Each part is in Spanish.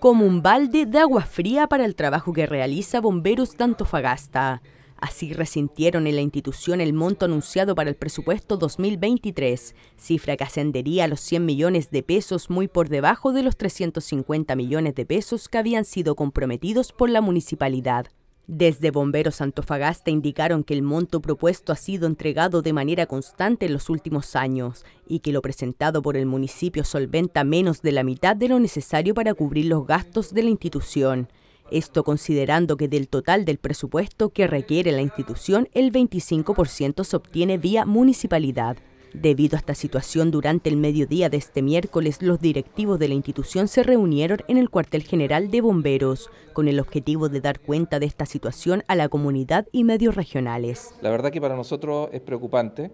como un balde de agua fría para el trabajo que realiza Bomberos de Antofagasta. Así resintieron en la institución el monto anunciado para el presupuesto 2023, cifra que ascendería a los 100 millones de pesos muy por debajo de los 350 millones de pesos que habían sido comprometidos por la municipalidad. Desde Bomberos Antofagasta indicaron que el monto propuesto ha sido entregado de manera constante en los últimos años y que lo presentado por el municipio solventa menos de la mitad de lo necesario para cubrir los gastos de la institución. Esto considerando que del total del presupuesto que requiere la institución, el 25% se obtiene vía municipalidad. Debido a esta situación, durante el mediodía de este miércoles, los directivos de la institución se reunieron en el cuartel general de bomberos, con el objetivo de dar cuenta de esta situación a la comunidad y medios regionales. La verdad que para nosotros es preocupante,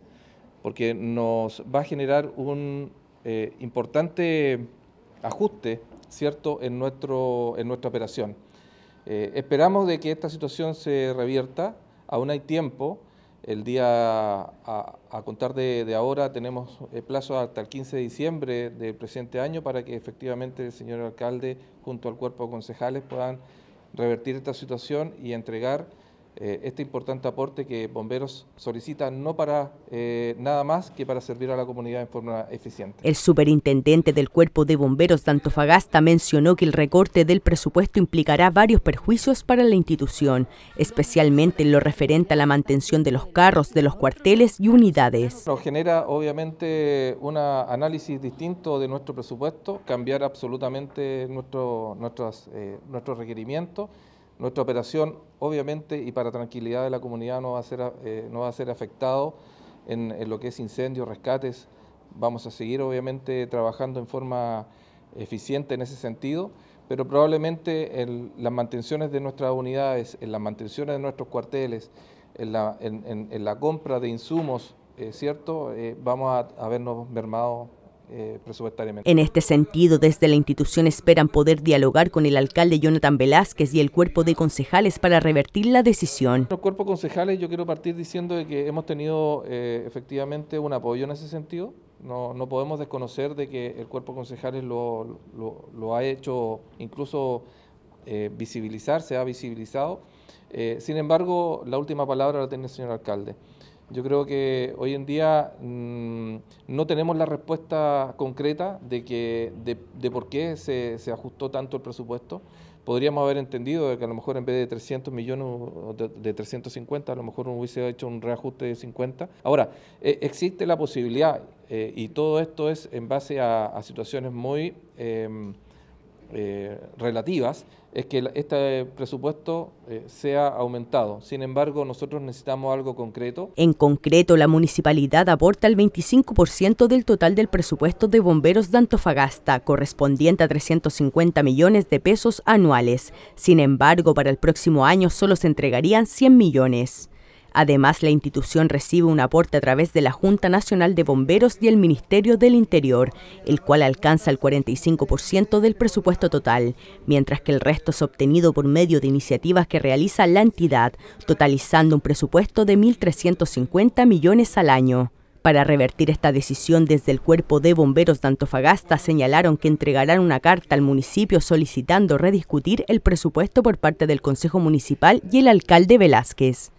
porque nos va a generar un eh, importante ajuste cierto en, nuestro, en nuestra operación. Eh, esperamos de que esta situación se revierta, aún hay tiempo, el día a, contar de, ahora tenemos eh, plazo hasta el 15 de diciembre del presente año para que efectivamente el señor alcalde junto al cuerpo de concejales puedan revertir esta situación y entregar eh, este importante aporte que Bomberos solicita no para eh, nada más que para servir a la comunidad en forma eficiente. El superintendente del Cuerpo de Bomberos de Antofagasta mencionó que el recorte del presupuesto implicará varios perjuicios para la institución, especialmente en lo referente a la mantención de los carros, de los cuarteles y unidades. Nos genera obviamente un análisis distinto de nuestro presupuesto, cambiar absolutamente nuestros, eh, nuestros requerimientos nuestra operación, obviamente, y para tranquilidad de la comunidad, no va a ser, eh, no va a ser afectado en, lo que es incendios, rescates. Vamos a seguir, obviamente, trabajando en forma eficiente en ese sentido, pero probablemente en las mantenciones de nuestras unidades, en las mantenciones de nuestros cuarteles, en la, en, la compra de insumos, eh, ¿cierto? Eh, vamos a, habernos vernos mermados eh, En este sentido, desde la institución esperan poder dialogar con el alcalde Jonathan Velázquez y el cuerpo de concejales para revertir la decisión. Los cuerpos concejales yo quiero partir diciendo de que hemos tenido eh, efectivamente un apoyo en ese sentido. No, no, podemos desconocer de que el cuerpo concejales lo, lo, ha hecho incluso eh, visibilizar, se ha visibilizado. Eh, sin embargo, la última palabra la tiene el señor alcalde. Yo creo que hoy en día mm, no tenemos la respuesta concreta de, que, de, por qué se, ajustó tanto el presupuesto. Podríamos haber entendido que a lo mejor en vez de 300 millones de, 350, a lo mejor hubiese hecho un reajuste de 50. Ahora, e, existe la posibilidad, eh, y todo esto es en base a, situaciones muy... Eh, eh, relativas es que este presupuesto eh, sea aumentado. Sin embargo, nosotros necesitamos algo concreto. En concreto, la municipalidad aporta el 25% del total del presupuesto de bomberos de Antofagasta, correspondiente a 350 millones de pesos anuales. Sin embargo, para el próximo año solo se entregarían 100 millones. Además, la institución recibe un aporte a través de la Junta Nacional de Bomberos y el Ministerio del Interior, el cual alcanza el 45% del presupuesto total, mientras que el resto es obtenido por medio de iniciativas que realiza la entidad, totalizando un presupuesto de 1.350 millones al año. Para revertir esta decisión desde el Cuerpo de Bomberos de Antofagasta señalaron que entregarán una carta al municipio solicitando rediscutir el presupuesto por parte del Consejo Municipal y el alcalde Velázquez.